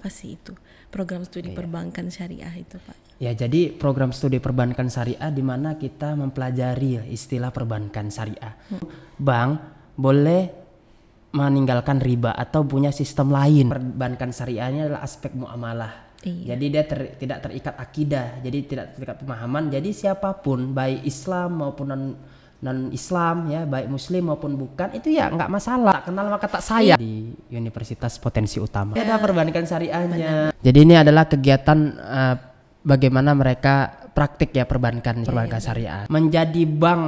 apa sih itu program studi iya. perbankan syariah itu Pak? Ya jadi program studi perbankan syariah di mana kita mempelajari ya istilah perbankan syariah. Hmm. Bank boleh meninggalkan riba atau punya sistem lain. Perbankan syariahnya adalah aspek muamalah. Iya. Jadi dia ter, tidak terikat akidah, jadi tidak terikat pemahaman. Jadi siapapun baik Islam maupun non non Islam ya baik Muslim maupun bukan itu ya nggak masalah tak kenal maka tak sayang di Universitas Potensi Utama ya, ada perbankan syariahnya jadi ini adalah kegiatan uh, bagaimana mereka praktik ya perbankan perbankan iya. syariah menjadi bank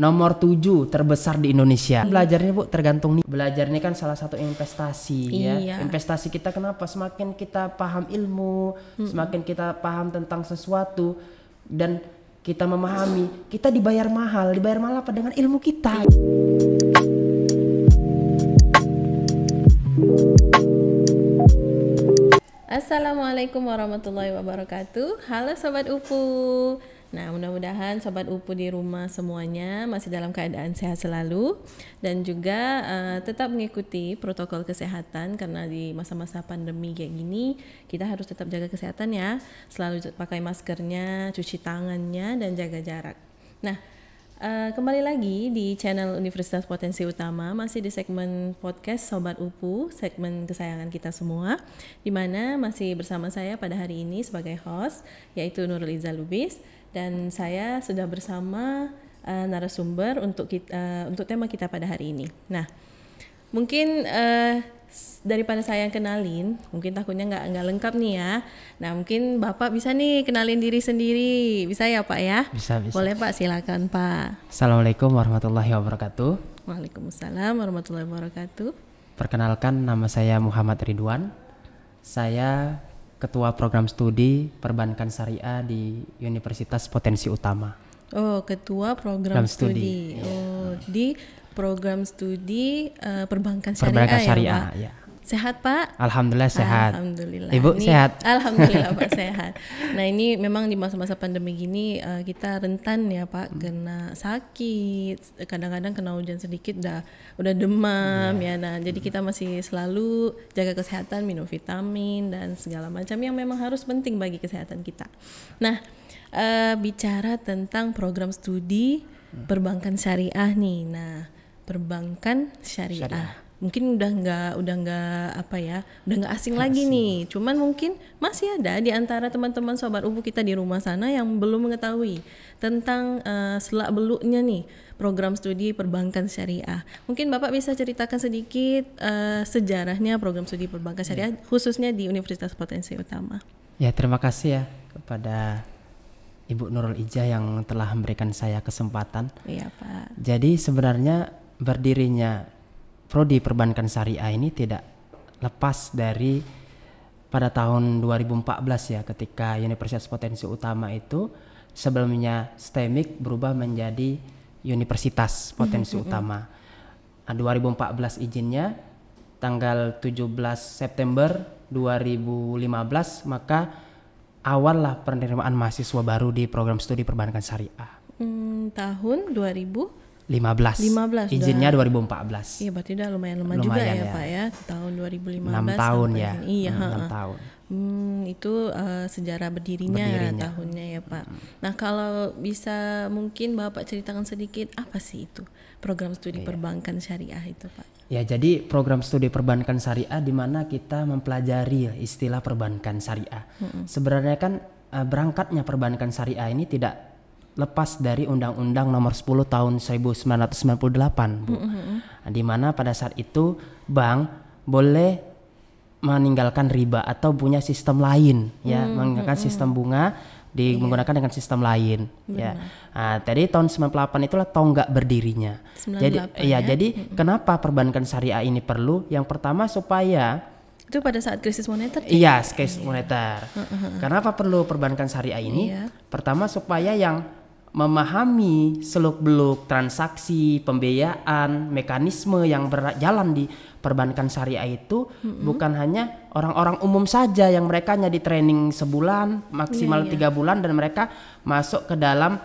nomor tujuh terbesar di Indonesia. Belajarnya Bu tergantung nih. Belajar ini kan salah satu investasi ya. iya. ya. Investasi kita kenapa? Semakin kita paham ilmu, -hmm. semakin kita paham tentang sesuatu dan kita memahami, kita dibayar mahal, dibayar mahal apa dengan ilmu kita. Assalamualaikum warahmatullahi wabarakatuh. Halo sobat UPU. Nah, mudah-mudahan sobat UPU di rumah semuanya masih dalam keadaan sehat selalu dan juga uh, tetap mengikuti protokol kesehatan karena di masa-masa pandemi kayak gini kita harus tetap jaga kesehatan ya. Selalu pakai maskernya, cuci tangannya dan jaga jarak. Nah, Uh, kembali lagi di channel Universitas Potensi Utama masih di segmen podcast Sobat Upu segmen kesayangan kita semua di mana masih bersama saya pada hari ini sebagai host yaitu Nurul Iza Lubis dan saya sudah bersama uh, narasumber untuk kita uh, eh, untuk tema kita pada hari ini. Nah, mungkin uh, daripada saya yang kenalin, mungkin takutnya nggak nggak lengkap nih ya. Nah mungkin bapak bisa nih kenalin diri sendiri, bisa ya pak ya? Bisa bisa. Boleh pak, silakan pak. Assalamualaikum warahmatullahi wabarakatuh. Waalaikumsalam warahmatullahi wabarakatuh. Perkenalkan nama saya Muhammad Ridwan. Saya Ketua Program Studi Perbankan Syariah di Universitas Potensi Utama. Oh, Ketua Program, Program Studi. studi. Yeah. Oh, di Program Studi uh, Perbankan Syariah. Perbankan ya, Syariah, ya. Pak? ya. Sehat Pak? Alhamdulillah sehat. Alhamdulillah. Ibu ini, sehat. Alhamdulillah Pak sehat. Nah ini memang di masa-masa pandemi gini uh, kita rentan ya Pak hmm. kena sakit, kadang-kadang kena hujan sedikit dah udah demam yeah. ya. Nah jadi hmm. kita masih selalu jaga kesehatan, minum vitamin dan segala macam yang memang harus penting bagi kesehatan kita. Nah uh, bicara tentang program studi hmm. perbankan syariah nih. Nah perbankan syariah. syariah mungkin udah nggak udah nggak apa ya udah nggak asing, asing lagi nih cuman mungkin masih ada di antara teman-teman sobat ubu kita di rumah sana yang belum mengetahui tentang uh, selak beluknya nih program studi perbankan syariah mungkin bapak bisa ceritakan sedikit uh, sejarahnya program studi perbankan ya. syariah ya. khususnya di Universitas Potensi Utama ya terima kasih ya kepada Ibu Nurul Ijah yang telah memberikan saya kesempatan. Iya, Pak. Jadi sebenarnya berdirinya prodi perbankan syariah ini tidak lepas dari pada tahun 2014 ya ketika universitas potensi utama itu sebelumnya STEMIC berubah menjadi universitas mhm, potensi mhm. utama. Nah, 2014 izinnya tanggal 17 September 2015 maka awal lah penerimaan mahasiswa baru di program studi perbankan syariah. Hmm, tahun 2000 15. 15. Izinnya dua ribu empat belas Iya, berarti udah lumayan lama juga ya, ya, Pak ya. Tahun 2015. 6 tahun ya. Ini. Iya, hmm, 6 tahun. Hmm, itu uh, sejarah berdirinya, berdirinya tahunnya ya, Pak. Hmm. Nah, kalau bisa mungkin Bapak ceritakan sedikit apa sih itu program studi iya. perbankan syariah itu, Pak? Ya, jadi program studi perbankan syariah di mana kita mempelajari ya istilah perbankan syariah. Hmm. Sebenarnya kan eh, berangkatnya perbankan syariah ini tidak lepas dari Undang-Undang Nomor 10 Tahun 1998, Bu. Mm -hmm. di mana pada saat itu bank boleh meninggalkan riba atau punya sistem lain ya, mm-hmm. menggunakan mm-hmm. sistem bunga digunakan yeah. dengan sistem lain ya. Benar. ya. Nah, tadi tahun 98 itulah tonggak berdirinya. 98, jadi ya, ya jadi mm. kenapa perbankan syariah ini perlu? Yang pertama supaya itu pada saat krisis moneter iya krisis moneter iya. kenapa perlu perbankan syariah ini iya. pertama supaya yang memahami seluk-beluk transaksi, pembiayaan, mekanisme yang berjalan di perbankan syariah itu mm-hmm. bukan hanya orang-orang umum saja yang mereka hanya di training sebulan, maksimal iya, iya. tiga yeah. bulan dan mereka masuk ke dalam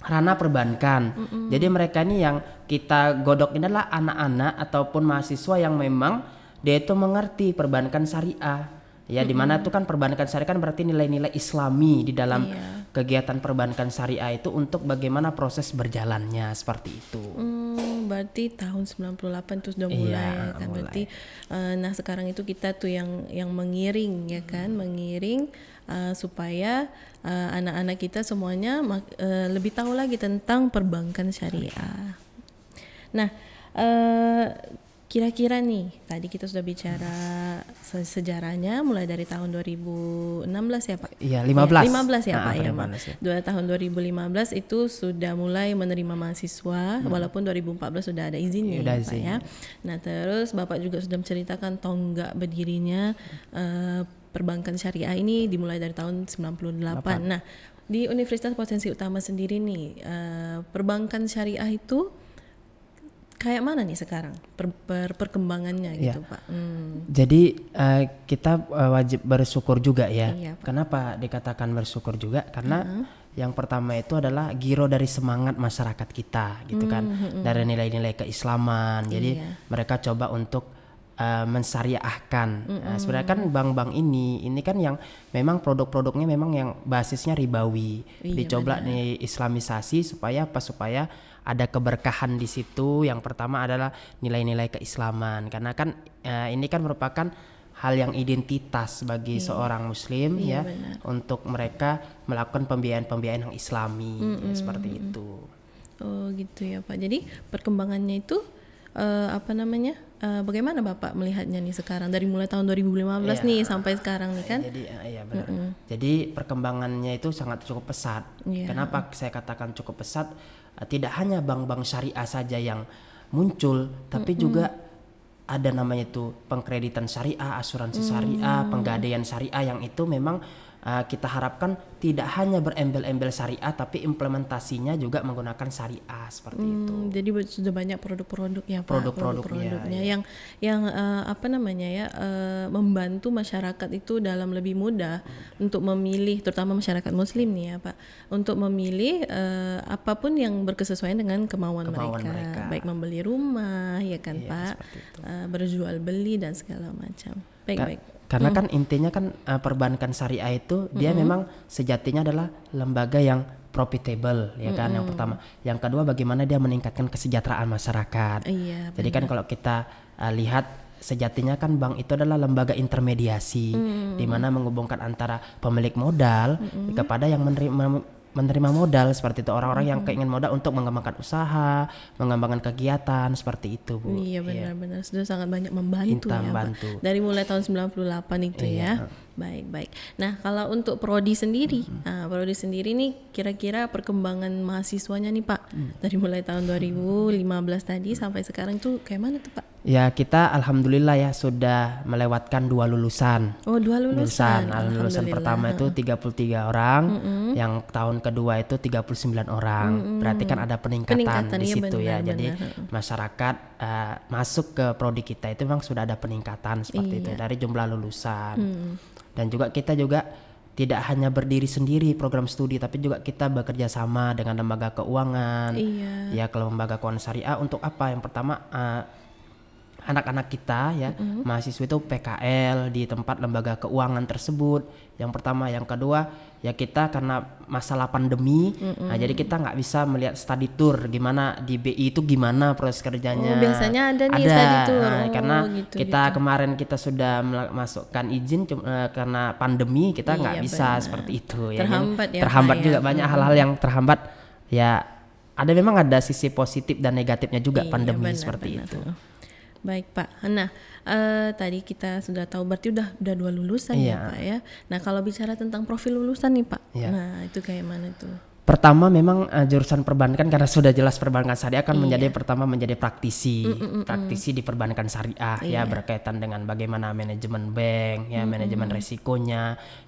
ranah perbankan. Mm-hmm. Jadi mereka ini yang kita godok ini adalah anak-anak ataupun mahasiswa yang memang dia itu mengerti perbankan syariah ya hmm dimana itu kan perbankan syariah kan berarti nilai-nilai Islami di dalam yeah. kegiatan perbankan syariah itu untuk bagaimana proses berjalannya seperti itu. Hmm, berarti tahun 98 itu sudah mulai iya, kan mulai. berarti uh, nah sekarang itu kita tuh yang yang mengiring ya kan mengiring uh, supaya anak eh, anak-anak kita semuanya uh, lebih tahu lagi tentang perbankan syariah. Nah, uh, Kira-kira nih, tadi kita sudah bicara se sejarahnya mulai dari tahun 2016 ya Pak? Iya, 15. Iya, ya, 15 ya nah, Pak ya, Pak. Ya. Dua tahun 2015 itu sudah mulai menerima mahasiswa hmm. walaupun 2014 sudah ada izinnya sudah ya, izin. Pak ya. Nah, terus Bapak juga sudah menceritakan tonggak berdirinya uh, perbankan syariah ini dimulai dari tahun 98. 8. Nah, di Universitas Potensi Utama sendiri nih, eh, perbankan syariah itu kayak mana nih sekarang per, per, perkembangannya ya. gitu pak? Hmm. Jadi uh, kita uh, wajib bersyukur juga ya. Iya, pak. Kenapa dikatakan bersyukur juga? Karena uh-huh. yang pertama itu adalah giro dari semangat masyarakat kita gitu hmm, kan, hmm, dari nilai-nilai keislaman. Jadi iya. mereka coba untuk uh, eh, mensyariahkan. Eh, mm -hmm. nah, sebenarnya kan bank-bank ini ini kan yang memang produk-produknya memang yang basisnya ribawi. Iya, Dicoba nih islamisasi supaya apa supaya ada keberkahan di situ. Yang pertama adalah nilai-nilai keislaman karena kan uh, ini kan merupakan hal yang identitas bagi iya. seorang muslim iya, ya benar. untuk mereka melakukan pembiayaan-pembiayaan yang islami mm -hmm. ya, seperti itu. Oh gitu ya Pak. Jadi perkembangannya itu uh, apa namanya? uh, bagaimana Bapak melihatnya nih sekarang dari mulai tahun 2015 ya, nih sampai sekarang nih kan? Jadi uh, ya benar. Mm -hmm. Jadi perkembangannya itu sangat cukup pesat. Yeah. Kenapa saya katakan cukup pesat? Uh, tidak hanya bank-bank syariah saja yang muncul, tapi mm -hmm. juga ada namanya itu pengkreditan syariah, asuransi mm -hmm. syariah, penggadaian syariah yang itu memang Eh, kita harapkan tidak hanya berembel-embel syariah tapi implementasinya juga menggunakan syariah seperti hmm, itu. Jadi sudah banyak produk produknya Produk-produknya produk ya. Iya. yang yang uh, apa namanya ya uh, membantu masyarakat itu dalam lebih mudah hmm. untuk memilih terutama masyarakat muslim nih ya Pak untuk memilih uh, apapun yang berkesesuaian dengan kemauan, kemauan mereka. mereka baik membeli rumah ya kan ya, Pak uh, berjual beli dan segala macam. Baik-baik. Karena hmm. kan intinya kan uh, perbankan syariah itu dia hmm. memang sejatinya adalah lembaga yang profitable ya kan -hmm. yang pertama yang kedua bagaimana dia meningkatkan kesejahteraan masyarakat iya, jadi kan kalau kita uh, lihat sejatinya kan bank itu adalah lembaga intermediasi -hmm. di mana menghubungkan antara pemilik modal -hmm. kepada yang menerima menerima modal seperti itu orang-orang hmm. yang keingin modal untuk mengembangkan usaha, mengembangkan kegiatan seperti itu, Bu. Iya, iya. benar-benar ya. sudah sangat banyak membantu Intan ya, bantu. Dari mulai tahun 98 itu iya. ya baik baik nah kalau untuk prodi sendiri mm -hmm. nah, prodi sendiri nih kira-kira perkembangan mahasiswanya nih pak mm. dari mulai tahun 2015 tadi sampai sekarang tuh kayak mana tuh pak ya kita alhamdulillah ya sudah melewatkan dua lulusan oh dua lulusan, lulusan. Nah, alhamdulillah. lulusan pertama itu 33 orang mm -hmm. yang tahun kedua itu 39 orang mm -hmm. berarti kan ada peningkatan, peningkatan di ya, situ benar, ya benar. jadi masyarakat uh, masuk ke prodi kita itu memang sudah ada peningkatan seperti iya. itu dari jumlah lulusan mm dan juga kita juga tidak hanya berdiri sendiri program studi tapi juga kita bekerja sama dengan lembaga keuangan iya. ya kalau lembaga keuangan syariah untuk apa yang pertama uh, anak-anak kita ya mm-hmm. mahasiswa itu PKL di tempat lembaga keuangan tersebut yang pertama yang kedua ya kita karena masalah pandemi mm-hmm. nah jadi kita nggak bisa melihat study tour gimana di BI itu gimana proses kerjanya oh, biasanya ada nih ada. study tour nah, oh, karena gitu, kita gitu. kemarin kita sudah masukkan izin uh, karena pandemi kita iya, nggak iya, bisa bener. seperti itu ya kan? terhambat ya, terhambat ya, juga ya. banyak hal-hal yang terhambat ya ada memang ada sisi positif dan negatifnya juga iya, pandemi bener, seperti bener, itu Baik Pak. Nah uh, tadi kita sudah tahu berarti udah udah dua lulusan yeah. ya iya. Pak ya. Nah kalau bicara tentang profil lulusan nih Pak, yeah. nah itu kayak mana tuh? pertama memang uh, jurusan perbankan karena sudah jelas perbankan syariah akan iya. menjadi pertama menjadi praktisi mm, mm, mm praktisi mm. di perbankan syariah ya, iya. ya berkaitan dengan bagaimana manajemen bank ya mm, manajemen mm. resikonya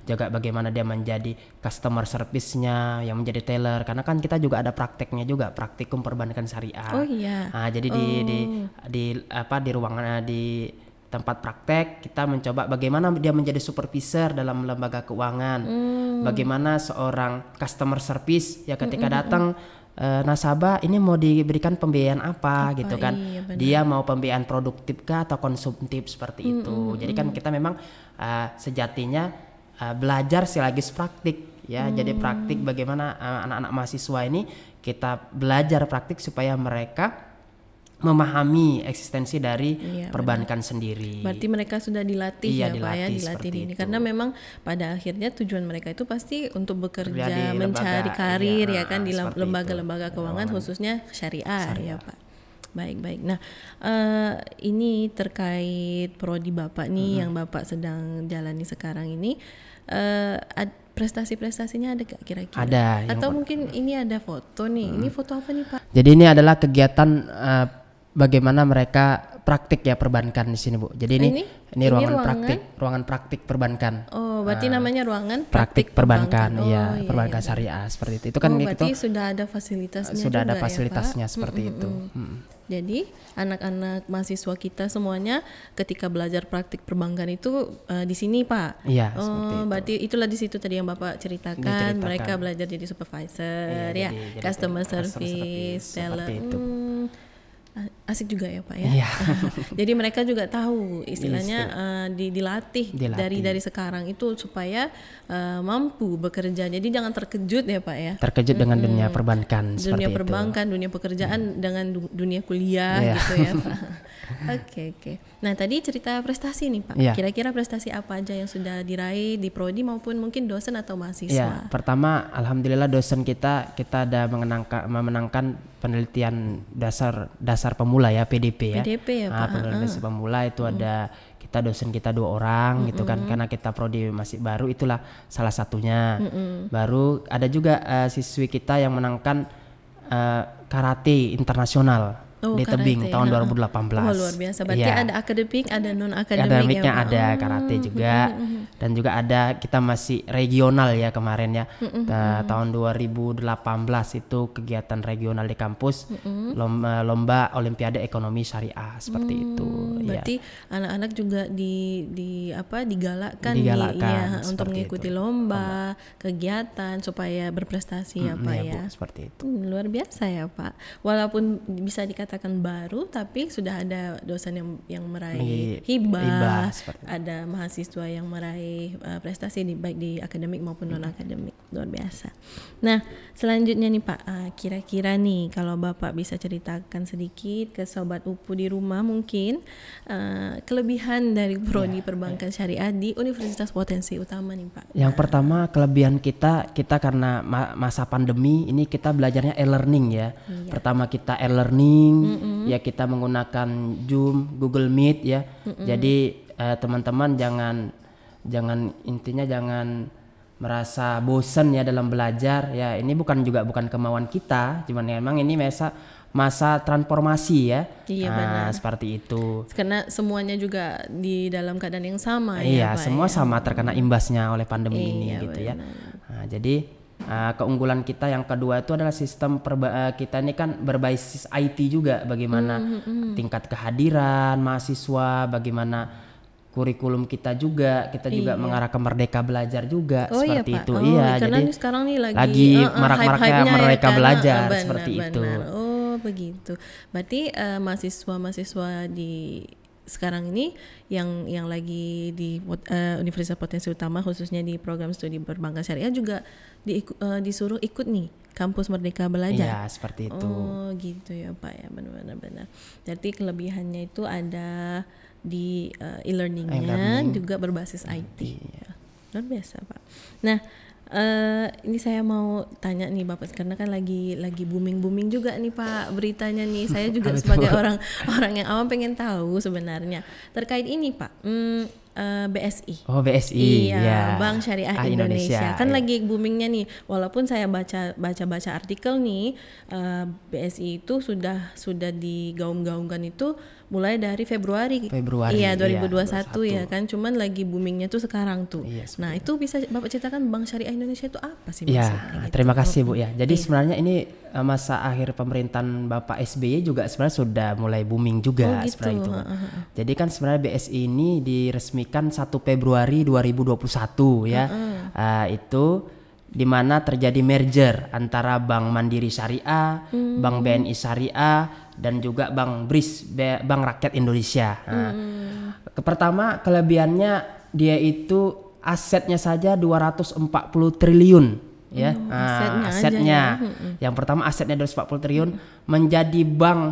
juga bagaimana dia menjadi customer service-nya yang menjadi teller karena kan kita juga ada prakteknya juga praktikum perbankan syariah oh iya nah, jadi oh. di di oh. di apa di ruangan eh, di tempat praktek kita mencoba bagaimana dia menjadi supervisor dalam lembaga keuangan mm. bagaimana seorang customer service ya ketika mm -mm. datang uh, nasabah ini mau diberikan pembiayaan apa, apa oh, gitu kan iya, dia mau pembiayaan produktif kah atau konsumtif seperti mm itu hmm, jadi kan kita memang uh, sejatinya uh, belajar silagis praktik ya hmm. jadi praktik bagaimana anak-anak mahasiswa ini kita belajar praktik supaya mereka memahami eksistensi dari iya, perbankan betul. sendiri. Berarti mereka sudah dilatih iya, ya dilatih, Pak ya, dilatih ini itu. karena memang pada akhirnya tujuan mereka itu pasti untuk bekerja mencari lembaga, iya, karir iya, ya kan di lembaga-lembaga iya, keuangan khususnya syariah, ya, syariah ya Pak baik-baik. Nah, uh, ini terkait prodi bapak nih hmm yang bapak sedang jalani sekarang ini. Uh, prestasi-prestasinya ada gak kira-kira? Ada. Atau mungkin ini ada foto nih. hmm Ini foto apa nih pak? Jadi ini adalah kegiatan uh, bagaimana mereka praktik ya perbankan di sini bu. Jadi ini ini, ini ruangan, ruangan praktik, ruangan praktik perbankan. Oh, berarti uh, namanya ruangan praktik, praktik perbankan, perbankan. Iya, oh, ya, iya, perbankan iya, iya. syariah seperti itu. Itu kan oh, itu sudah ada fasilitasnya. Sudah ada ya, fasilitasnya ya, seperti hmm, itu. Hmm. Jadi anak-anak mahasiswa kita semuanya ketika belajar praktik perbankan itu uh, di sini Pak. Iya. Oh, itu. berarti itulah di situ tadi yang Bapak ceritakan. ceritakan. Mereka belajar jadi supervisor, iya, ya, jadi, customer jadi, service, customer service, seller. itu. Hmm asik juga ya pak ya. Iya. Jadi mereka juga tahu istilahnya uh, di, dilatih, dilatih dari dari sekarang itu supaya uh, mampu bekerja. Jadi jangan terkejut ya pak ya. Terkejut hmm. dengan dunia perbankan. Dunia perbankan, itu. dunia pekerjaan hmm. dengan dunia kuliah yeah. gitu ya pak. Oke oke. Nah tadi cerita prestasi nih Pak. Iya. Kira-kira prestasi apa aja yang sudah diraih di prodi maupun mungkin dosen atau mahasiswa? Yeah. pertama alhamdulillah dosen kita kita ada memenangkan penelitian dasar dasar pemula ya PDP ya. PDP ya ah, Pak. Ah, penelitian dasar pemula itu ada kita dosen kita dua orang mm -hmm. gitu kan karena kita prodi masih baru itulah salah satunya. Mm -hmm. Baru ada juga uh, siswi kita yang menangkan uh, karate internasional oh, di tebing tahun nah. 2018. Oh, luar biasa. Berarti ya. ada akademik, ada non akademik. Akademiknya ya, ada hmm, karate hmm, juga hmm, dan juga ada kita masih regional ya kemarin ya. Ta tahun 2018 itu kegiatan regional di kampus lomba, eh, lomba olimpiade ekonomi syariah seperti itu. Ya. Berarti anak-anak juga di di apa digalakkan, digalakkan ya untuk mengikuti itu. lomba, lomba, kegiatan supaya berprestasi ya iya, ya. Bu, seperti itu. Hmm, luar biasa ya Pak. Walaupun bisa dikatakan dikatakan baru tapi sudah ada dosen yang yang meraih hibah, hibah ada mahasiswa yang meraih uh, prestasi di baik di akademik maupun hmm. non akademik luar biasa. Nah selanjutnya nih Pak kira eh, kira-kira nih kalau Bapak bisa ceritakan sedikit ke sobat upu di rumah mungkin uh, kelebihan dari ya, prodi yeah, perbankan syariah di universitas potensi utama nih Pak. Yang uh, pertama kelebihan kita kita karena ma masa pandemi ini kita belajarnya e-learning ya. Iya. Pertama kita e-learning mm-hmm. ya kita menggunakan Zoom, Google Meet ya. Mm-hmm. Jadi eh, teman-teman jangan jangan intinya jangan merasa bosen ya dalam belajar ya. Ini bukan juga bukan kemauan kita, cuman memang ini masa masa transformasi ya. Iya nah, benar. Seperti itu. Karena semuanya juga di dalam keadaan yang sama. Ya, iya, ya, Pak, semua ya? sama terkena imbasnya oleh pandemi iya, ini gitu ya. Nah, jadi Uh, keunggulan kita yang kedua itu adalah sistem perba eh, kita ini kan berbasis IT juga bagaimana mm -hmm. tingkat kehadiran mahasiswa, bagaimana kurikulum kita juga kita iya. juga mengarah ke merdeka belajar juga oh, iya, seperti iya, itu oh, iya karena jadi sekarang nih lagi, lagi oh, uh, marak-maraknya ya merdeka ya, belajar benar, seperti benar. itu oh begitu berarti uh, mahasiswa -mahasiswa di sekarang ini yang yang lagi di uh, Universitas Potensi Utama khususnya di program studi berbangga syariah juga di, uh, eh, disuruh ikut nih kampus Merdeka Belajar. Iya, seperti itu. Oh, gitu ya, Pak ya, benar-benar benar. jadi kelebihannya itu ada di uh, e-learningnya e -learning. juga berbasis IT. Iya. Luar biasa, Pak. Nah, Uh, ini saya mau tanya nih Bapak karena kan lagi lagi booming booming juga nih Pak beritanya nih. Saya juga sebagai orang orang yang awam pengen tahu sebenarnya terkait ini Pak. Hmm, uh, eh, BSI. Oh BSI. Iya, yeah. Bank Syariah ah, Indonesia. Indonesia. Kan iya. lagi boomingnya nih. Walaupun saya baca baca baca artikel nih, uh, eh, BSI itu sudah sudah digaung-gaungkan itu mulai dari Februari. Februari. Iya, 2021 iya, ya kan. Cuman lagi boomingnya tuh sekarang tuh. Yes, iya, nah, itu bisa Bapak ceritakan Bank Syariah Indonesia itu apa sih Iya, Ya, gitu? terima kasih Bu ya. Iya. Jadi iya. sebenarnya ini eh, masa akhir pemerintahan Bapak SBY juga sebenarnya sudah mulai booming juga oh, gitu. sebenarnya itu. Jadi kan sebenarnya BSI ini diresmikan 1 Februari 2021 ya. uh -uh. Uh, itu di mana terjadi merger antara Bank Mandiri Syariah, hmm. Bank BNI Syariah, dan juga Bank BRIS, Bank Rakyat Indonesia. Nah, hmm. Pertama, kelebihannya dia itu asetnya saja 240 triliun ya. Oh, asetnya. Nah, asetnya. Ya. Hmm. Yang pertama asetnya 240 triliun hmm. menjadi bank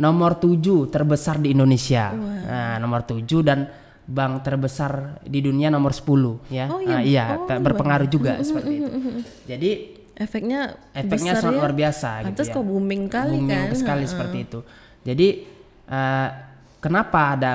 nomor tujuh terbesar di Indonesia. Wow. Nah, nomor tujuh dan bank terbesar di dunia nomor 10 ya. Oh, iya. uh, iya, oh, berpengaruh juga hmm, seperti hmm, itu. Hmm, Jadi efeknya efeknya sangat ya, luar biasa gitu ya. kok booming kali booming kan. sekali uh -huh. seperti itu. Jadi uh, kenapa ada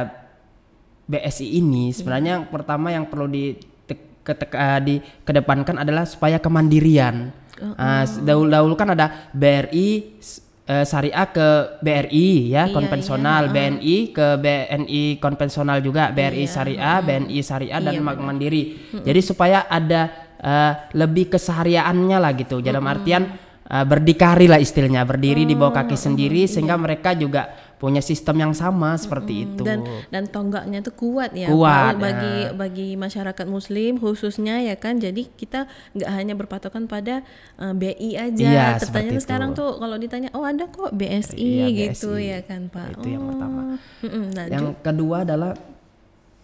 BSI ini sebenarnya hmm. yang pertama yang perlu di uh, eh, dikedepankan adalah supaya kemandirian. Uh, oh, uh, ah, oh. dahulu, dahulu kan ada BRI uh, syariah ke BRI ya iya, konvensional, iya, BNI ke BNI konvensional juga, BRI iya, syariah, uh. BNI syariah dan iya, Mandiri. uh. Jadi supaya ada uh, lebih kesehariannya lah gitu. Jadi uh. artian uh, berdikari lah istilahnya, berdiri uh. di bawah kaki oh, sendiri sehingga iya. mereka juga punya sistem yang sama seperti mm-hmm. itu dan dan tonggaknya itu kuat ya kuat, ya. bagi ya. bagi masyarakat muslim khususnya ya kan jadi kita nggak hanya berpatokan pada uh, eh, BI aja ya, tertanya sekarang tuh kalau ditanya oh ada kok BSI iya, gitu ya kan Pak itu oh. yang pertama mm-hmm, nah, yang kedua adalah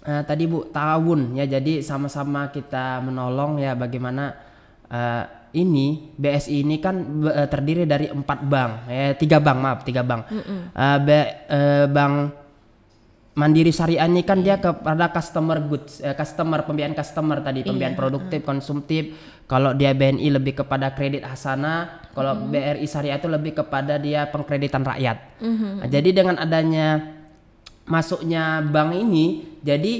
Uh, tadi Bu tahun ya jadi sama-sama kita menolong ya bagaimana uh, ini BSI ini kan eh, terdiri dari empat bank, eh tiga bank maaf tiga bank. Mm Uh, eh, B, uh, eh, bank Mandiri Syariah ini kan yeah. dia iya. kepada customer goods, eh, customer pembiayaan customer tadi iya, pembiayaan yeah. produktif, konsumtif. Kalau dia BNI lebih kepada kredit hasana kalau mm. BRI Syariah itu lebih kepada dia pengkreditan rakyat. Mm -hmm. nah, jadi dengan adanya masuknya bank ini, jadi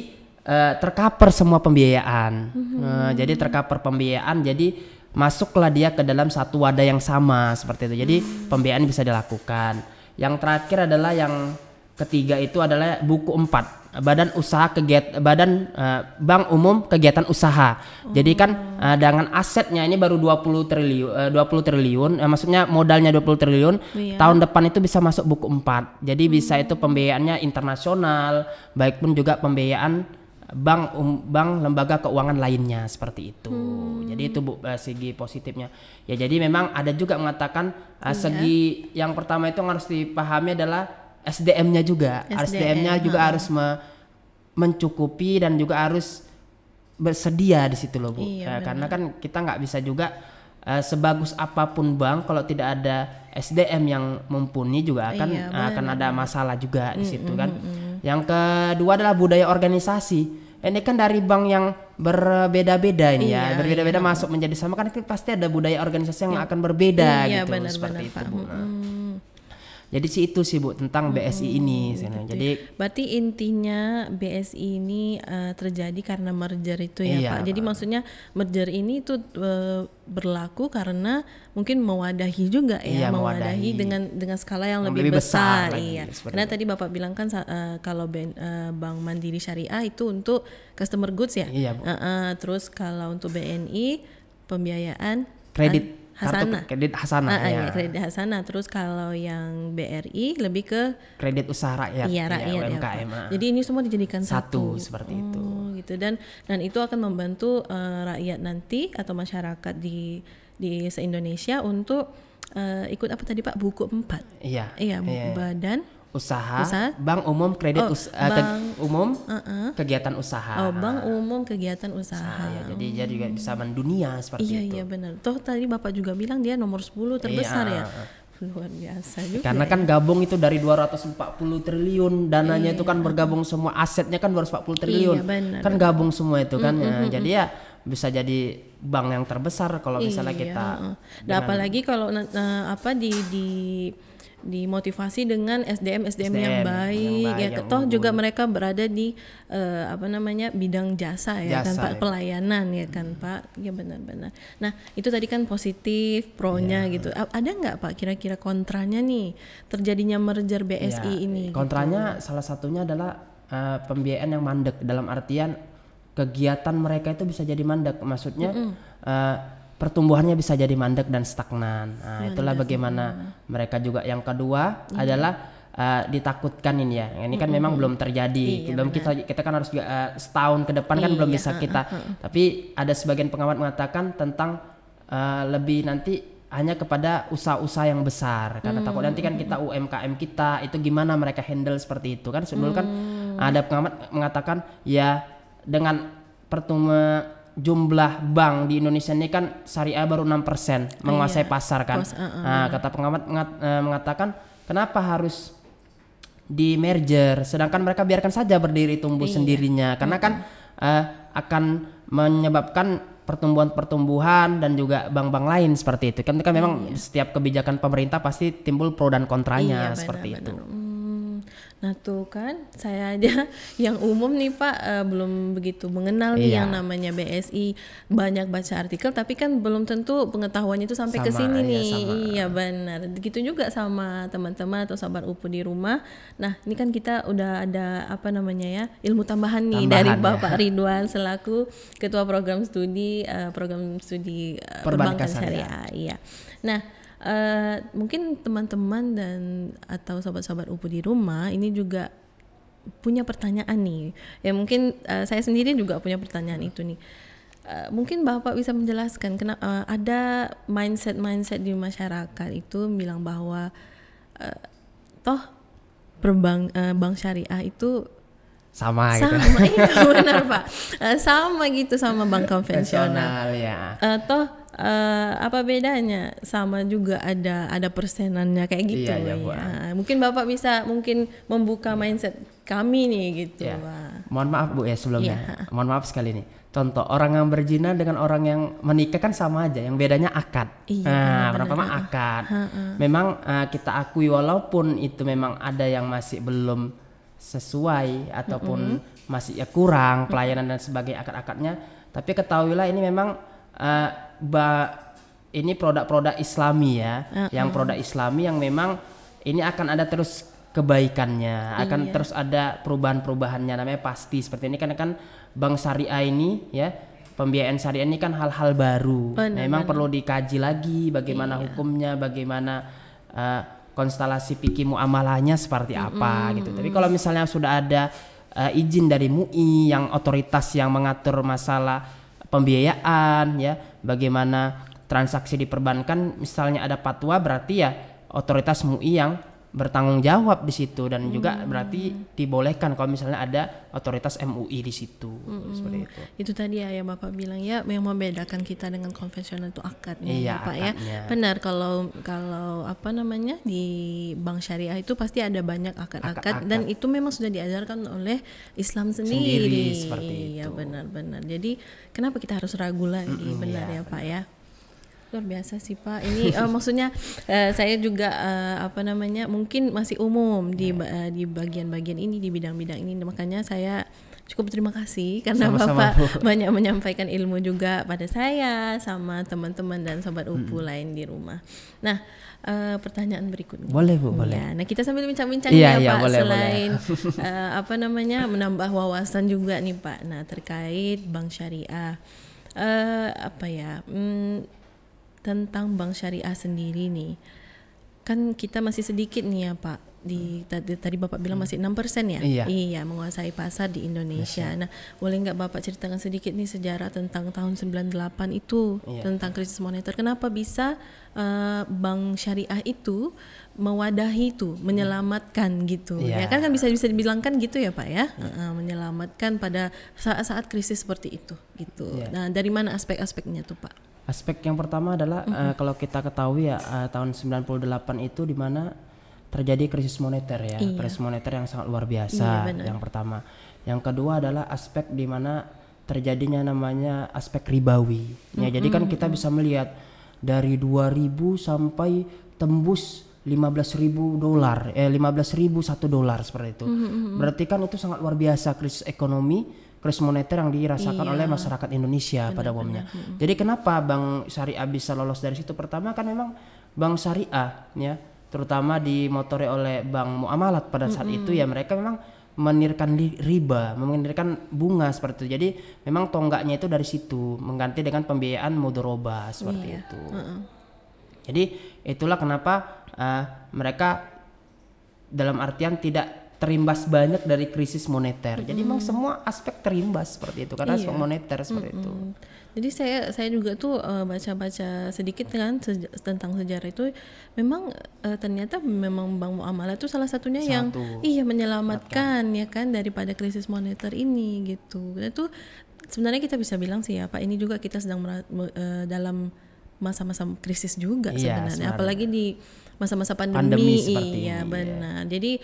uh, terkaper semua pembiayaan. Mm -hmm. uh, jadi terkaper pembiayaan, jadi masuklah dia ke dalam satu wadah yang sama seperti itu. Jadi hmm. pembiayaan bisa dilakukan. Yang terakhir adalah yang ketiga itu adalah buku empat badan usaha kegiatan badan uh, bank umum kegiatan usaha. Oh. Jadi kan uh, dengan asetnya ini baru 20 eh, triliun uh, 20 triliun uh, maksudnya modalnya 20 triliun. Oh, Tahun depan itu bisa masuk buku empat. Jadi hmm. bisa itu pembiayaannya internasional baik pun juga pembiayaan bank um, bank lembaga keuangan lainnya seperti itu. Hmm. Jadi itu bu, uh, segi positifnya. Ya jadi memang ada juga mengatakan uh, eh, yeah. segi yang pertama itu harus dipahami adalah SDM-nya juga. SDM-nya SDM hmm. juga harus me mencukupi dan juga harus bersedia di situ loh Bu. Iya, uh, karena kan kita nggak bisa juga uh, sebagus apapun bank kalau tidak ada SDM yang mumpuni juga akan iya, akan ada masalah juga di situ mm, kan. Yang kedua adalah budaya organisasi ini kan dari bank yang berbeda-beda ini ya, iya, ya berbeda-beda iya. masuk menjadi sama kan pasti ada budaya organisasi yang, iya. akan berbeda iya, gitu benar, seperti benar, itu Bu. Hmm. Jadi sih itu sih Bu tentang hmm. BSI ini. Hmm, gitu. Ya. Jadi berarti intinya BSI ini uh, terjadi karena merger itu ya iya, Pak. Jadi maksudnya merger ini itu uh, eh, berlaku karena mungkin mewadahi juga ya, iya, mewadahi, dengan dengan skala yang, yang lebih, lebih besar. besar iya. karena itu. tadi Bapak bilang kan uh, kalau ben, uh, Bank Mandiri Syariah itu untuk customer goods ya. Iya, Bu. Uh, uh, terus kalau untuk BNI pembiayaan kredit Hasana. Kartu kredit Hasana ah, ya. ya. Kredit Hasana. Terus kalau yang BRI lebih ke kredit usaha rakyat. Iya, ya, rakyat ya, UMKM. Ya, Jadi ini semua dijadikan satu, satu seperti oh, itu. gitu dan dan itu akan membantu uh, rakyat nanti atau masyarakat di di se-Indonesia untuk uh, ikut apa tadi Pak buku 4. Iya. Iya, iya Badan usaha, usaha? bank umum kredit oh, us uh, bank, umum uh -uh. kegiatan usaha oh bank umum kegiatan usaha, usaha ya. jadi hmm. dia juga hmm. bisa mendunia seperti iya, itu iya iya benar toh tadi bapak juga bilang dia nomor 10 terbesar iya. ya luar biasa juga karena ya. kan gabung itu dari 240 triliun dananya iya. itu kan bergabung semua asetnya kan 240 triliun iya, benar, kan benar. gabung semua itu kan mm -hmm, ya. jadi ya bisa jadi bank yang terbesar kalau misalnya iya. kita. Nah, apalagi kalau uh, apa di di dimotivasi dengan SDM SDM, SDM yang baik, yang baik ya yang toh juga mereka berada di uh, apa namanya bidang jasa ya jasa, kan Pak ya. pelayanan ya kan hmm. Pak ya benar-benar nah itu tadi kan positif pronya yeah. gitu A ada nggak Pak kira-kira kontranya nih terjadinya merger BSI yeah. ini gitu? kontranya gitu? salah satunya adalah uh, pembiayaan yang mandek dalam artian kegiatan mereka itu bisa jadi mandek maksudnya mm -hmm. uh, pertumbuhannya bisa jadi mandek dan stagnan nah, iya, itulah bagaimana mereka juga yang kedua mm. adalah uh, ditakutkan ini ya. Ini kan mm -hmm. memang belum terjadi. Iya, belum kita kita kan harus uh, setahun ke depan kan iya, belum bisa uh-uh, kita. Uh, uh, uh. Tapi ada sebagian pengamat mengatakan tentang uh, lebih nanti hanya kepada usaha-usaha yang besar karena hmm, takut nanti kan kita UMKM kita itu gimana mereka handle seperti itu kan sebelum kan hmm. kan ada pengamat mengatakan ya dengan pertumbuhan jumlah bank di Indonesia ini kan syariah baru 6% persen menguasai iya. pasar kan. Mas, uh, uh, nah, uh. kata pengamat mengat, uh, e, mengatakan kenapa harus di merger, sedangkan mereka biarkan saja berdiri tumbuh iya. sendirinya karena kan uh, akan menyebabkan pertumbuhan-pertumbuhan dan juga bank-bank lain seperti itu. Kan kan memang iya. setiap kebijakan pemerintah pasti timbul pro dan kontranya iya, seperti benar, itu. Benar. Mm. Nah tuh kan saya aja yang umum nih Pak uh, belum begitu mengenal iya. nih yang namanya BSI banyak baca artikel tapi kan belum tentu pengetahuannya itu sampai ke sini iya, nih sama. iya benar begitu juga sama teman-teman atau sahabat upu di rumah nah ini kan kita udah ada apa namanya ya ilmu tambahan nih tambahan dari ya. Bapak Ridwan selaku ketua program studi uh, program studi uh, perbankan syariah iya nah uh, mungkin teman-teman dan atau sahabat-sahabat UPU di rumah ini juga punya pertanyaan nih. Ya mungkin uh, saya sendiri juga punya pertanyaan itu nih. Uh, mungkin Bapak bisa menjelaskan kenapa uh, ada mindset-mindset di masyarakat itu bilang bahwa uh, toh perbank uh, bank syariah itu sama, gitu. sama gitu. iya benar Pak. Uh, sama gitu sama bank konvensional. ya. Uh, toh uh, apa bedanya sama juga ada ada persenannya kayak gitu iya, ya. ya. mungkin bapak bisa mungkin membuka iya. mindset kami nih gitu iya. mohon maaf bu ya sebelumnya iya. mohon maaf sekali nih contoh orang yang berzina dengan orang yang menikah kan sama aja yang bedanya akad iya, nah pertama akad ha, ha. memang uh, kita akui walaupun itu memang ada yang masih belum sesuai ataupun mm -hmm. masih ya kurang pelayanan dan sebagai akad-akadnya tapi ketahuilah ini memang uh, ba ini produk-produk Islami ya, uh -uh. yang produk Islami yang memang ini akan ada terus kebaikannya, iya. akan terus ada perubahan-perubahannya namanya pasti seperti ini karena kan bank syariah ini ya pembiayaan syariah ini kan hal-hal baru, benar, memang benar. perlu dikaji lagi bagaimana iya. hukumnya, bagaimana uh, konstelasi pikir muamalahnya seperti mm -hmm. apa gitu. Tapi kalau misalnya sudah ada uh, izin dari MUI yang otoritas yang mengatur masalah pembiayaan ya, bagaimana transaksi di perbankan misalnya ada patwa berarti ya otoritas MUI yang bertanggung jawab di situ dan hmm. juga berarti dibolehkan kalau misalnya ada otoritas MUI di situ hmm, hmm. seperti itu. Itu tadi ya yang Bapak bilang ya yang membedakan kita dengan konvensional itu akadnya ya, iya, Pak ya. akadnya. ya. Benar kalau kalau apa namanya di bank syariah itu pasti ada banyak akad-akad dan itu memang sudah diajarkan oleh Islam sendiri. sendiri seperti iya, itu. Iya benar-benar. Jadi kenapa kita harus ragu lagi mm benar ya, ya Pak ya. benar. ya? luar biasa sih Pak. Ini uh, maksudnya uh, saya juga uh, apa namanya mungkin masih umum di uh, di bagian-bagian ini di bidang-bidang ini. Makanya saya cukup terima kasih karena sama-sama, Bapak Bu. banyak menyampaikan ilmu juga pada saya sama teman-teman dan sobat UPU hmm. lain di rumah. Nah, uh, pertanyaan berikutnya. Boleh, Bu, boleh. Iya, nah, kita sambil bincang-bincang iya, ya, iya, Pak boleh, selain boleh. uh, apa namanya menambah wawasan juga nih, Pak. Nah, terkait bank syariah uh, apa ya? Hmm, tentang bank syariah sendiri nih kan kita masih sedikit nih ya Pak di tadi, tadi Bapak bilang masih hmm. enam persen ya iya. iya menguasai pasar di Indonesia Masya. nah boleh nggak Bapak ceritakan sedikit nih sejarah tentang tahun 98 itu iya. tentang krisis moneter kenapa bisa uh, bank syariah itu mewadahi itu hmm. menyelamatkan gitu yeah. ya kan kan bisa bisa dibilangkan gitu ya pak ya yeah. Iya. uh, menyelamatkan pada saat-saat krisis seperti itu gitu yeah. nah dari mana aspek-aspeknya tuh pak Aspek yang pertama adalah mm -hmm. uh, kalau kita ketahui ya uh, tahun 98 itu di mana terjadi krisis moneter ya, iya. krisis moneter yang sangat luar biasa. Iya, yang pertama. Yang kedua adalah aspek di mana terjadinya namanya aspek ribawi. Ya, mm -hmm. jadi kan mhm, kita mhm. bisa melihat dari 2000 sampai tembus 15.000 dolar, eh 15.000 satu dolar seperti itu. Mm -hmm. Berarti kan itu sangat luar biasa krisis ekonomi krisis moneter yang dirasakan iya. oleh masyarakat Indonesia benar, pada umumnya. Benar. Hmm. Jadi kenapa Bang Syariah bisa lolos dari situ? Pertama kan memang Bang Syariah ya terutama dimotori oleh Bang Muamalat pada saat mm -hmm. itu ya mereka memang menirkan riba, menirkan bunga seperti itu. Jadi memang tonggaknya itu dari situ mengganti dengan pembiayaan mudoroba seperti iya. itu. Mm -hmm. Jadi itulah kenapa uh, mereka dalam artian tidak terimbas banyak dari krisis moneter. Mm. Jadi memang semua aspek terimbas seperti itu karena iya. aspek moneter seperti -hmm. itu. Jadi saya saya juga tuh eh, baca-baca uh, sedikit kan seja, tentang sejarah itu memang uh, ternyata memang Bank Muamalah itu salah satunya Satu. yang iya menyelamatkan Satu. ya kan daripada krisis moneter ini gitu. itu sebenarnya kita bisa bilang sih ya Pak ini juga kita sedang uh, dalam masa-masa krisis juga iya, sebenarnya. sebenarnya apalagi di masa-masa pandemi, pandemi iya, iya benar. Jadi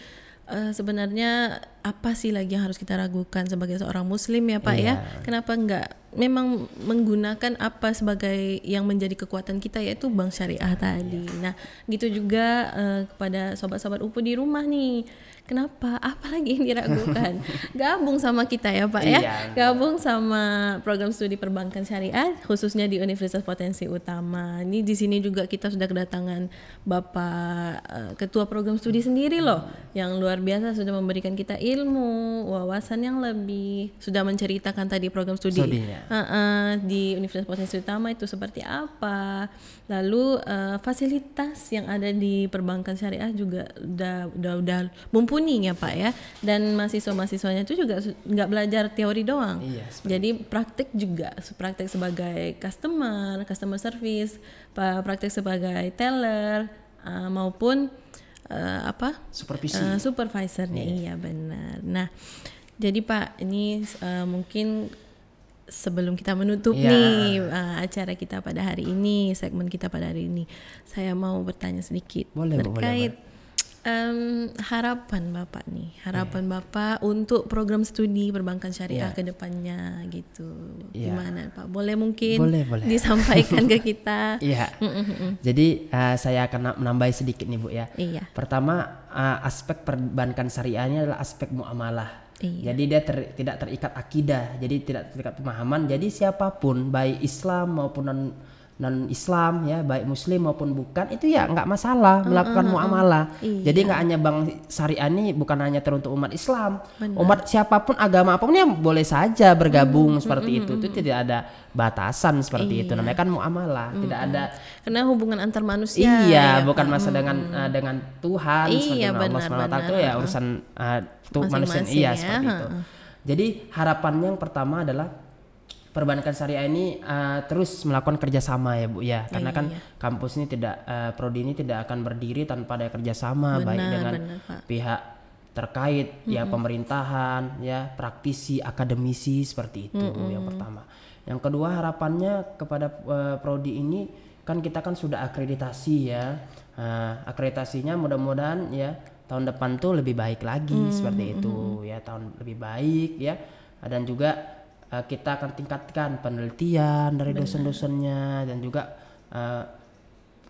uh, sebenarnya apa sih lagi yang harus kita ragukan sebagai seorang muslim ya Pak yeah. ya? Iya. Kenapa enggak memang menggunakan apa sebagai yang menjadi kekuatan kita yaitu bank syariah tadi. Iya. Nah, gitu juga uh, kepada sobat-sobat UPU di rumah nih. Kenapa? Apalagi yang diragukan? Gabung sama kita ya Pak ya. Iya. Gabung sama program studi perbankan syariah khususnya di Universitas Potensi Utama. Ini di sini juga kita sudah kedatangan Bapak uh, Ketua Program Studi sendiri loh yang luar biasa sudah memberikan kita ilmu, wawasan yang lebih, sudah menceritakan tadi program studi uh, uh, di Universitas Potensi Utama itu seperti apa. Lalu uh, fasilitas yang ada di perbankan syariah juga udah udah udah mumpuni kuning ya Pak ya. Dan mahasiswa-mahasiswanya itu juga nggak belajar teori doang. Iya, Jadi praktik juga, praktik sebagai customer, customer service, praktik sebagai teller uh, maupun uh, apa? Supervisi. Uh, supervisornya iya. iya benar. Nah, jadi Pak, ini uh, mungkin sebelum kita menutup ya. nih uh, acara kita pada hari ini, segmen kita pada hari ini, saya mau bertanya sedikit boleh, terkait um, harapan Bapak nih, harapan yeah. Bapak untuk program studi perbankan syariah yeah. ke gitu. Yeah. Gimana Pak? Boleh mungkin boleh, boleh. disampaikan ke kita? Iya. Yeah. Mm, mm, mm, mm Jadi uh, saya akan menambah sedikit nih Bu ya. Yeah. Pertama uh, aspek perbankan syariahnya adalah aspek muamalah. Iya. Jadi dia ter, tidak terikat akidah, jadi tidak terikat pemahaman. Jadi siapapun baik Islam maupun non non Islam ya baik Muslim maupun bukan itu ya nggak masalah melakukan uh, uh, muamalah. Iya. Jadi nggak hanya bang syariah ini bukan hanya teruntuk umat Islam, Benar. umat siapapun agama apapun ya boleh saja bergabung mm, seperti mm, itu. itu tidak ada batasan seperti iya. itu. Namanya kan muamalah, mm, tidak ada karena hubungan antar manusia. Iya, ya, bukan kan? masa dengan uh, dengan Tuhan iya, seperti benar, Allah SWT itu ya urusan uh, eh, tuh manusia iya ya. seperti itu. Jadi harapannya yang pertama adalah perbankan syariah ini uh, terus melakukan kerjasama ya bu ya iya, karena kan iya, kan iya. kampus ini tidak uh, prodi ini tidak akan berdiri tanpa ada kerjasama benar, baik dengan benar, pihak terkait mm -hmm. ya pemerintahan ya praktisi akademisi seperti itu mm -hmm. yang pertama yang kedua harapannya kepada uh, prodi ini kan kita kan sudah akreditasi ya uh, akreditasinya mudah-mudahan ya tahun depan tuh lebih baik lagi mm -hmm. seperti mm, itu mm, mm. ya tahun lebih baik ya dan juga uh, kita akan tingkatkan penelitian dari dosen-dosennya dan juga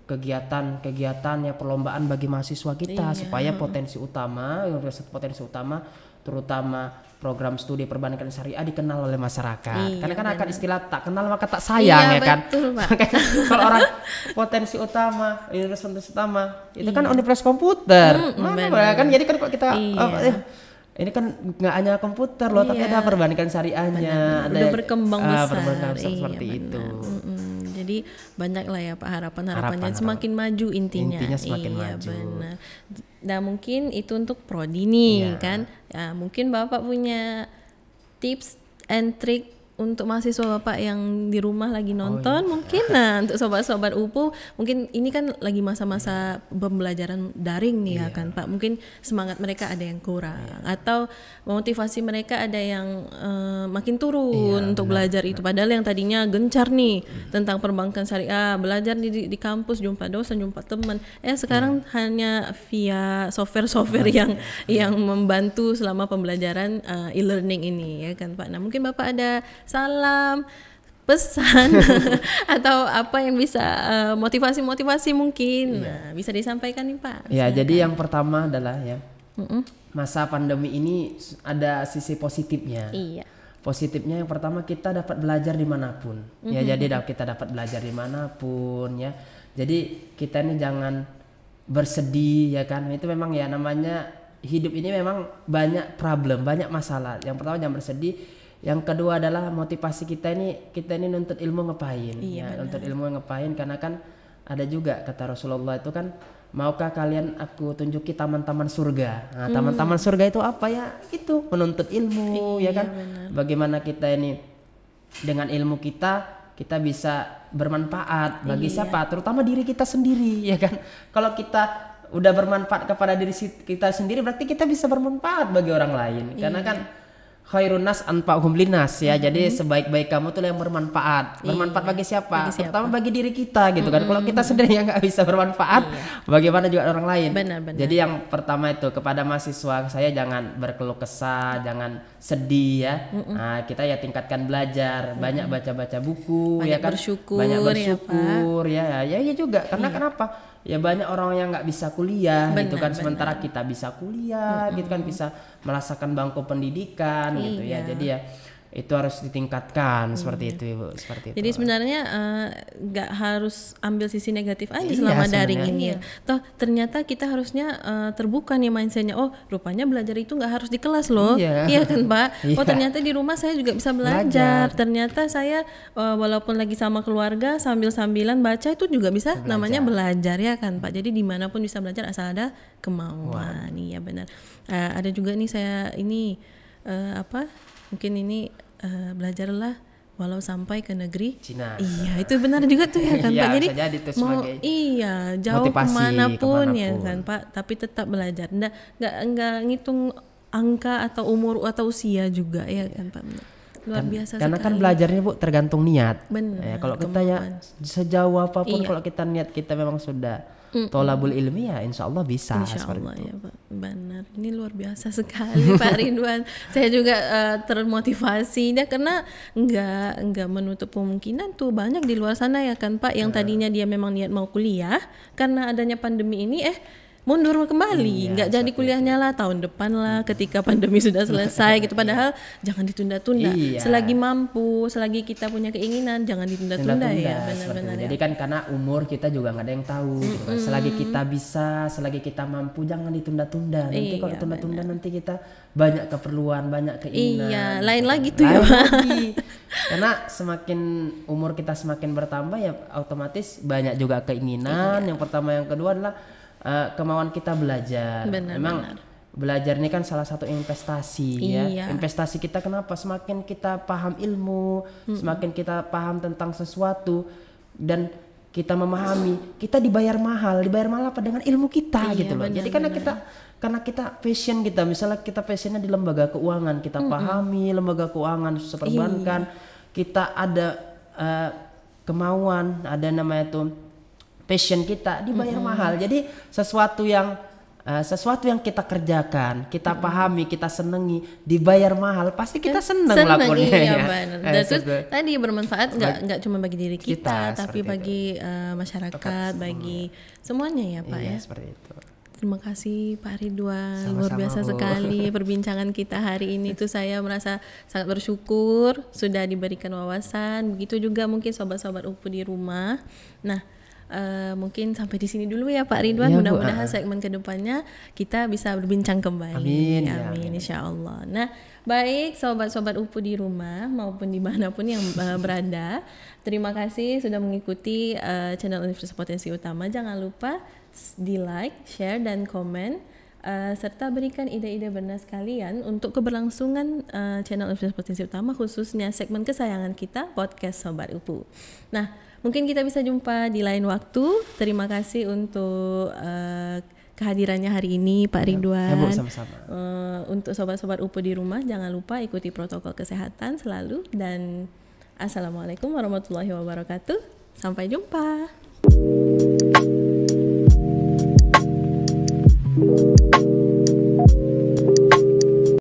kegiatan-kegiatan eh, uh, ya perlombaan bagi mahasiswa kita iya. supaya potensi utama universitas potensi utama terutama program studi perbankan syariah dikenal oleh masyarakat. Iya, Karena kan akan istilah tak kenal maka tak sayang iya, ya kan. Betul, kalau orang potensi utama, universitas utama itu kan iya. kan universitas komputer. Hmm, Mana bener. kan jadi kan kalau kita iya. eh, ini kan nggak hanya komputer loh, iya. tapi ada perbankan syariahnya, benar, ada udah berkembang uh, besar, besar iya, seperti benar. itu. Mm -mm. Jadi banyak lah ya pak harapan harapannya harapan, semakin harapan. maju intinya. Intinya semakin iya, maju. Benar. Nah mungkin itu untuk prodi nih iya. kan, ya, mungkin bapak punya tips and trick untuk mahasiswa bapak yang di rumah lagi nonton oh, iya. mungkin nah untuk sobat-sobat UPU mungkin ini kan lagi masa-masa pembelajaran daring nih yeah. ya iya. kan Pak mungkin semangat mereka ada yang kurang yeah. atau motivasi mereka ada yang uh, makin turun yeah, untuk benar, belajar benar. itu padahal yang tadinya gencar nih hmm. tentang perbankan syariah belajar di, di kampus jumpa dosen jumpa teman eh sekarang yeah. hanya via software-software oh, yang yeah. yang membantu selama pembelajaran uh, e-learning ini ya kan Pak nah mungkin Bapak ada salam pesan atau apa yang bisa eh, motivasi-motivasi uh, mungkin iya. nah, bisa disampaikan nih Pak. Ya, Silakan. jadi yang pertama adalah ya mm -mm. masa pandemi ini ada sisi positifnya. Iya. Positifnya yang pertama kita dapat belajar dimanapun. Mm -hmm. Ya mm-hmm. jadi kita dapat belajar dimanapun ya. Jadi kita ini jangan bersedih ya kan itu memang ya namanya hidup ini memang banyak problem banyak masalah. Yang pertama jangan bersedih yang kedua adalah motivasi kita ini kita ini nuntut ilmu ngapain iya, ya, nuntut ilmu ngapain karena kan ada juga kata Rasulullah itu kan maukah kalian aku tunjuki taman-taman surga nah, hmm. taman-taman surga itu apa ya itu menuntut ilmu ya iya, ya kan bener. bagaimana kita ini dengan ilmu kita kita bisa bermanfaat bagi iya. siapa terutama diri kita sendiri ya kan kalau kita udah bermanfaat kepada diri kita sendiri berarti kita bisa bermanfaat bagi orang lain iya. karena kan khairun nas anpa ya. Mm -hmm. Jadi sebaik-baik kamu tuh yang bermanfaat. Iya. Bermanfaat bagi siapa? Bagi siapa? Terutama bagi diri kita gitu mm -hmm. kan. Kalau kita mm-hmm. sendiri yang nggak bisa bermanfaat, iya. bagaimana juga orang lain? Benar, benar. Jadi yang pertama itu kepada mahasiswa saya jangan berkeluh kesah, jangan sedih ya. Mm hmm Nah, kita ya tingkatkan belajar, banyak baca-baca buku banyak ya kan. Bersyukur, banyak ya, bersyukur ya, ya. Ya, ya juga. Karena iya. kenapa? ya banyak orang yang nggak bisa kuliah gitu benar, gitu kan benar. sementara kita bisa kuliah mm -hmm. gitu kan bisa merasakan bangku pendidikan iya. gitu ya iya. jadi ya itu harus ditingkatkan hmm, seperti itu ibu seperti jadi itu sebenarnya eh, nggak uh, harus ambil sisi negatif aja iya, selama daring ini ya. iya. toh ternyata kita harusnya uh, terbuka nih mindsetnya oh rupanya belajar itu nggak harus di kelas loh iya, iya kan pak iya. oh ternyata di rumah saya juga bisa belajar, belajar. ternyata saya uh, walaupun lagi sama keluarga sambil sambilan baca itu juga bisa belajar. namanya belajar ya kan pak jadi dimanapun bisa belajar asal ada kemauan nih iya benar uh, ada juga nih saya ini uh, apa mungkin ini uh, belajarlah walau sampai ke negeri Cina. Iya, itu benar juga tuh ya iya, kan Pak. Jadi mau iya, jauh kemanapun, kemanapun ya kan Pak, tapi tetap belajar. Nggak nggak nggak ngitung angka atau umur atau usia juga ya iya. kan Pak. Luar kan, biasa Karena kan sekali. kan belajarnya Bu tergantung niat. Benar. Ya, kalau kita ya sejauh apapun iya. kalau kita niat kita memang sudah Mm-mm. Tolabul ilmi ya insya Allah bisa. Insya Allah itu. ya Pak. Benar. Ini luar biasa sekali Pak Ridwan. Saya juga uh, eh, termotivasi ya karena nggak nggak menutup kemungkinan tuh banyak di luar sana ya kan Pak yang tadinya dia memang niat mau kuliah karena adanya pandemi ini eh mundur kembali iya, nggak jadi kuliahnya lah tahun depan lah ketika pandemi sudah selesai gitu iya. padahal jangan ditunda-tunda iya. selagi mampu selagi kita punya keinginan jangan ditunda-tunda ya benar-benar ya. jadi kan karena umur kita juga nggak ada yang tahu -hmm. gitu selagi kita bisa selagi kita mampu jangan ditunda-tunda nanti iya, kalau ditunda-tunda nanti kita banyak keperluan banyak keinginan iya gitu. lain kan. lagi tuh ya, lain ya lagi. karena semakin umur kita semakin bertambah ya otomatis banyak juga keinginan iya. yang pertama yang kedua adalah uh, kemauan kita belajar. Benar, Memang benar. belajar ini kan salah satu investasi ya. iya. ya. Investasi kita kenapa? Semakin kita paham ilmu, mm semakin kita paham tentang sesuatu dan kita memahami, kita dibayar mahal, dibayar mahal apa dengan ilmu kita iya, gitu loh. Benar, Jadi karena benar. kita karena kita passion kita misalnya kita passionnya di lembaga keuangan kita mm -hmm. pahami lembaga keuangan perbankan iya. kita ada uh, kemauan ada namanya tuh passion kita dibayar mm -hmm. mahal. Jadi sesuatu yang uh, sesuatu yang kita kerjakan, kita mm -hmm. pahami, kita senangi, dibayar mahal, pasti kita seneng, seneng lakonnya. Iya, ya. benar. Eh, Dan tadi bermanfaat nggak nggak cuma bagi diri kita, kita tapi bagi uh, masyarakat, bagi semuanya ya pak iya, ya. Seperti itu. Terima kasih Pak Ridwan, Sama-sama, luar biasa Bu. sekali perbincangan kita hari ini itu saya merasa sangat bersyukur sudah diberikan wawasan. Begitu juga mungkin sobat-sobat UPU di rumah. Nah, Eh, mungkin sampai di sini dulu ya Pak Ridwan. Ya, Mudah-mudahan uh. segmen kedepannya kita bisa berbincang kembali. Amin, ya, amin, amin. Insya Allah. Nah, baik sobat-sobat Upu di rumah maupun di dimanapun yang uh, berada, terima kasih sudah mengikuti uh, channel Universitas Potensi Utama. Jangan lupa di like, share, dan komen. Uh, serta berikan ide-ide benar sekalian untuk keberlangsungan uh, channel Universitas Potensi Utama khususnya segmen kesayangan kita podcast Sobat Upu. Nah, Mungkin kita bisa jumpa di lain waktu. Terima kasih untuk uh, kehadirannya hari ini Pak Ridwan. Ya, ya, Bu, sama-sama. Uh, untuk sobat-sobat UPU di rumah jangan lupa ikuti protokol kesehatan selalu dan Assalamualaikum warahmatullahi wabarakatuh. Sampai jumpa.